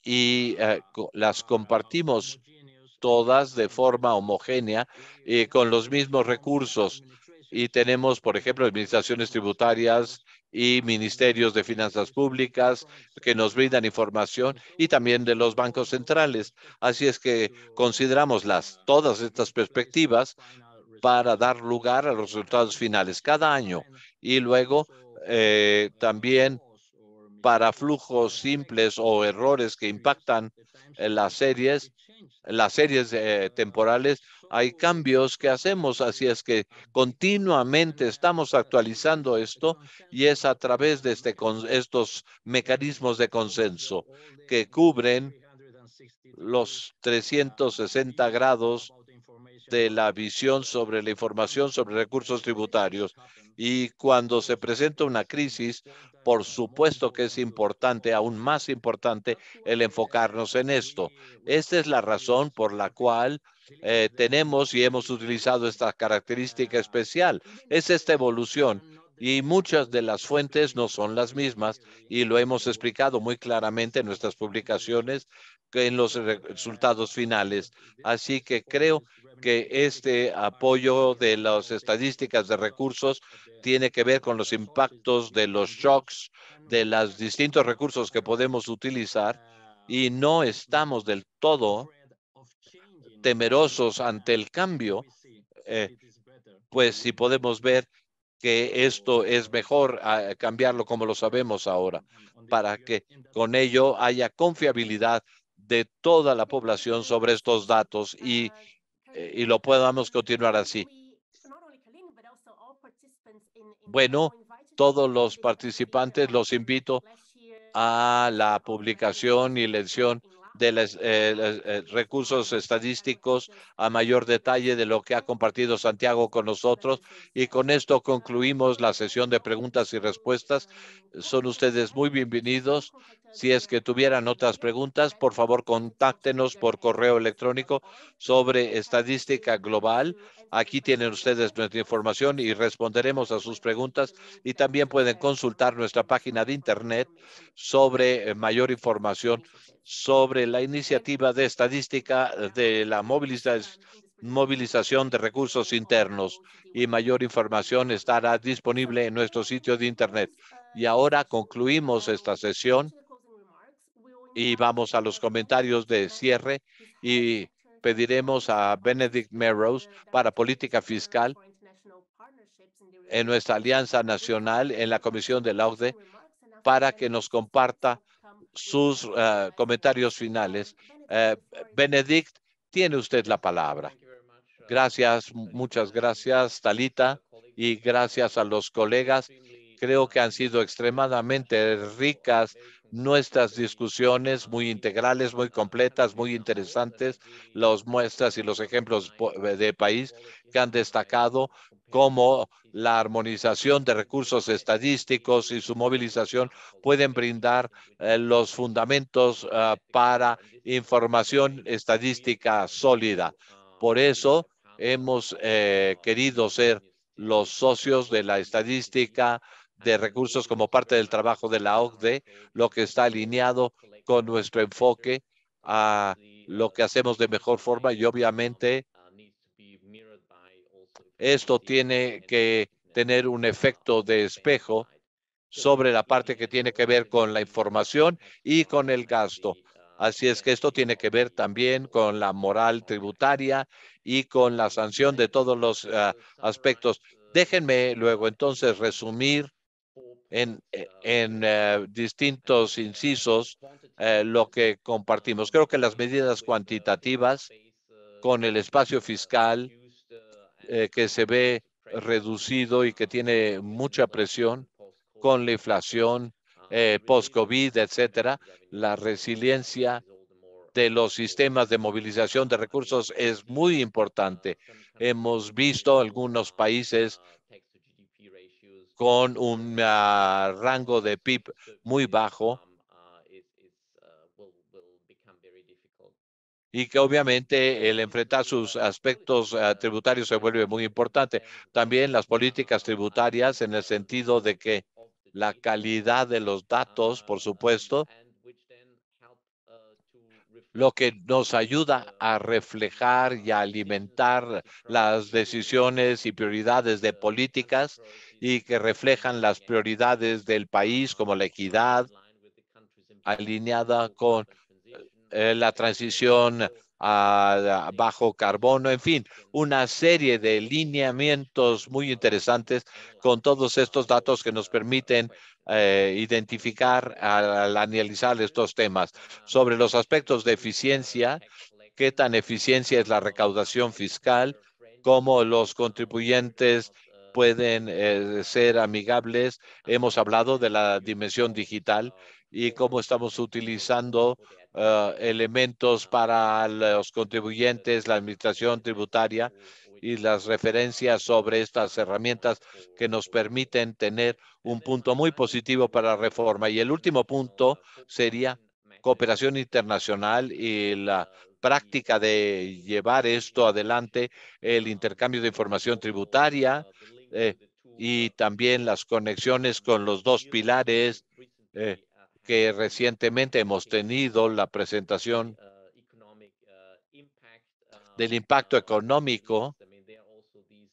y eh, las compartimos todas de forma homogénea y con los mismos recursos. Y tenemos, por ejemplo, administraciones tributarias y ministerios de finanzas públicas que nos brindan información y también de los bancos centrales. Así es que consideramos las, todas estas perspectivas para dar lugar a los resultados finales cada año y luego eh, también para flujos simples o errores que impactan en las series las series eh, temporales, hay cambios que hacemos, así es que continuamente estamos actualizando esto y es a través de este, estos mecanismos de consenso que cubren los 360 grados de la visión sobre la información sobre recursos tributarios. Y cuando se presenta una crisis, por supuesto que es importante, aún más importante, el enfocarnos en esto. Esta es la razón por la cual eh, tenemos y hemos utilizado esta característica especial. Es esta evolución y muchas de las fuentes no son las mismas y lo hemos explicado muy claramente en nuestras publicaciones en los resultados finales. Así que creo que este apoyo de las estadísticas de recursos tiene que ver con los impactos de los shocks, de los distintos recursos que podemos utilizar y no estamos del todo temerosos ante el cambio, eh, pues si podemos ver que esto es mejor ah, cambiarlo como lo sabemos ahora, para que con ello haya confiabilidad de toda la población sobre estos datos y eh, y lo podamos continuar así. Bueno, todos los participantes los invito a la publicación y lección de los eh, eh, recursos estadísticos a mayor detalle de lo que ha compartido Santiago con nosotros. Y con esto concluimos la sesión de preguntas y respuestas. Son ustedes muy bienvenidos. Si es que tuvieran otras preguntas, por favor, contáctenos por correo electrónico sobre estadística global. Aquí tienen ustedes nuestra información y responderemos a sus preguntas. Y también pueden consultar nuestra página de Internet sobre eh, mayor información sobre la iniciativa de estadística eh, de la movilización de recursos internos y mayor información estará disponible en nuestro sitio de Internet. Y ahora concluimos esta sesión y vamos a los comentarios de cierre y pediremos a Benedict Merrows para política fiscal en nuestra alianza nacional en la Comisión del OCDE e, para que nos comparta sus eh, comentarios finales. Eh, Benedict, tiene usted la palabra. Gracias, muchas gracias, Talita, y gracias a los colegas. Creo que han sido extremadamente ricas nuestras discusiones muy integrales, muy completas, muy interesantes, las muestras y los ejemplos de país que han destacado cómo la armonización de recursos estadísticos y su movilización pueden brindar eh, los fundamentos eh, para información estadística sólida. Por eso hemos eh, querido ser los socios de la estadística de recursos como parte del trabajo de la OCDE, lo que está alineado con nuestro enfoque a lo que hacemos de mejor forma y obviamente esto tiene que tener un efecto de espejo sobre la parte que tiene que ver con la información y con el gasto. Así es que esto tiene que ver también con la moral tributaria y con la sanción de todos los ah, aspectos. Déjenme luego entonces resumir en, ah, eh, eh, distintos incisos eh, lo que compartimos. Creo que las medidas cuantitativas con el espacio fiscal que se ve reducido y que tiene mucha presión con la inflación post-COVID, etcétera, la resiliencia de los sistemas de movilización de recursos es muy importante. Hemos visto algunos países con un ah, rango de PIB muy bajo y que obviamente el enfrentar sus aspectos ah, tributarios se vuelve muy importante. También las políticas tributarias en el sentido de que la calidad de los datos, por supuesto, lo que nos ayuda a reflejar y a alimentar las decisiones y prioridades de políticas y que reflejan las prioridades del país como la equidad alineada con eh, la transición a, bajo carbono, en fin, una serie de lineamientos muy interesantes con todos estos datos que nos permiten eh, identificar al, analizar estos temas. Sobre los aspectos de eficiencia, qué tan eficiencia es la recaudación fiscal, cómo los contribuyentes pueden eh, ser amigables. Hemos hablado de la dimensión digital y cómo estamos utilizando ah, elementos para los contribuyentes, la administración tributaria y las referencias sobre estas herramientas que nos permiten tener un punto muy positivo para la reforma. Y el último punto sería cooperación internacional y la práctica de llevar esto adelante, el intercambio de información tributaria eh, y también las conexiones con los dos pilares eh, que recientemente hemos tenido la presentación del impacto económico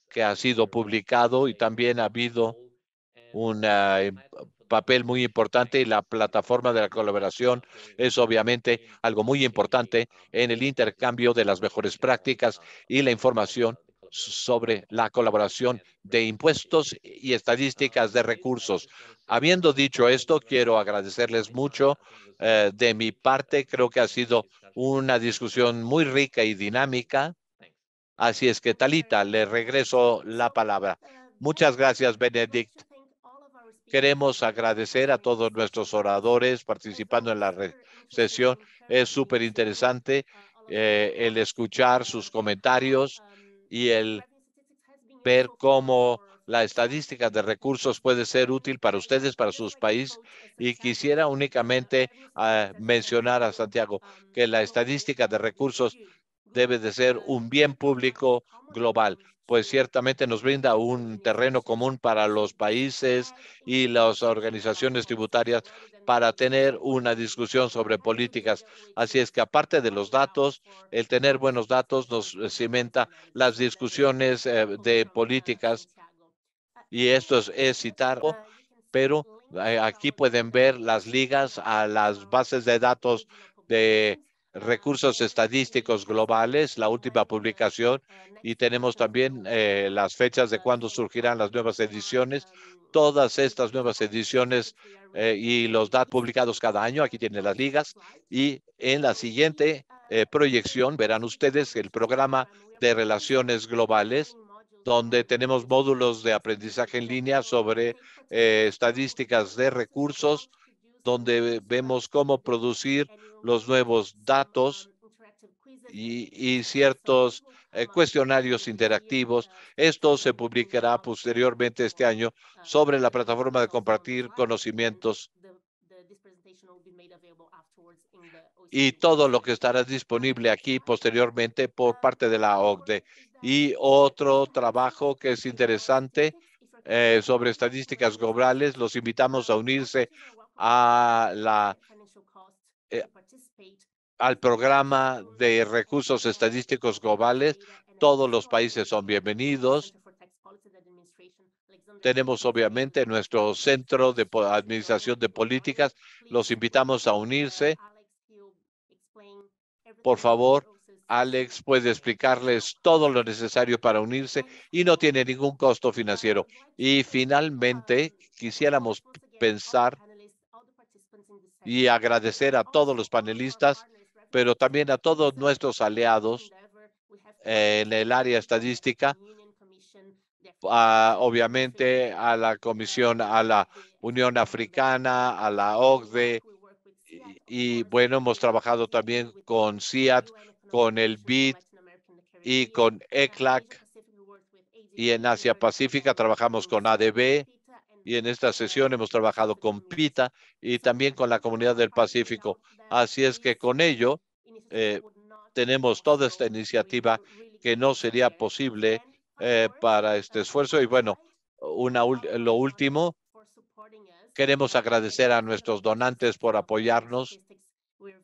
que ha sido publicado y también ha habido un ah, papel muy importante y la plataforma de la colaboración es obviamente algo muy importante en el intercambio de las mejores prácticas y la información sobre la colaboración de impuestos y estadísticas de recursos. Habiendo dicho esto, quiero agradecerles mucho eh, de mi parte. Creo que ha sido una discusión muy rica y dinámica. Así es que, Talita, le regreso la palabra. Muchas gracias, Benedict. Queremos agradecer a todos nuestros oradores participando en la sesión. Es súper interesante eh, el escuchar sus comentarios y el ver cómo la estadística de recursos puede ser útil para ustedes, para sus países. Y quisiera únicamente ah, mencionar a Santiago que la estadística de recursos debe de ser un bien público global pues ciertamente nos brinda un terreno común para los países y las organizaciones tributarias para tener una discusión sobre políticas. Así es que aparte de los datos, el tener buenos datos nos eh, cimenta las discusiones eh, de políticas y esto es, es citar, pero eh, aquí pueden ver las ligas a las bases de datos de recursos estadísticos globales, la última publicación, y tenemos también eh, las fechas de cuándo surgirán las nuevas ediciones. Todas estas nuevas ediciones eh, y los datos publicados cada año, aquí tienen las ligas, y en la siguiente eh, proyección verán ustedes el programa de relaciones globales, donde tenemos módulos de aprendizaje en línea sobre estadísticas de recursos, donde vemos cómo producir los nuevos datos y, ciertos eh, cuestionarios interactivos. Esto se publicará posteriormente este año sobre la plataforma de compartir conocimientos y todo lo que estará disponible aquí posteriormente por parte de la OCDE. Y otro trabajo que es interesante eh, sobre estadísticas globales. Los invitamos a unirse a la, eh, al programa de recursos estadísticos globales. Todos los países son bienvenidos. Tenemos obviamente nuestro centro de administración de políticas. Los invitamos a unirse. Por favor, Alex puede explicarles todo lo necesario para unirse y no tiene ningún costo financiero. Y finalmente, um, quisiéramos pensar y agradecer a todos los panelistas, pero también a todos nuestros aliados eh, en el área estadística, obviamente a la Comisión, a la Unión Africana, a la OCDE, y, y bueno, hemos trabajado también con CIAT, con el BID y con ECLAC, y en Asia Pacífica trabajamos con ADB, y en esta sesión hemos trabajado con PITA y también con la comunidad del Pacífico. Así es que con ello eh, tenemos toda esta iniciativa que no sería posible eh, para este esfuerzo. Y bueno, una, lo último, queremos agradecer a nuestros donantes por apoyarnos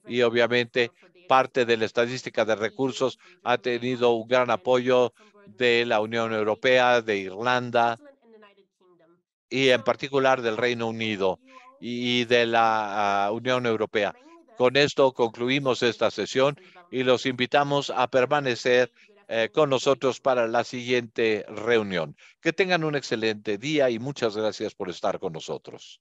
y obviamente parte de la estadística de recursos ha tenido un gran apoyo de la Unión Europea, de Irlanda, y en particular del Reino Unido y de la ah, Unión Europea. Con esto concluimos esta sesión y los invitamos a permanecer eh, con nosotros para la siguiente reunión. Que tengan un excelente día y muchas gracias por estar con nosotros.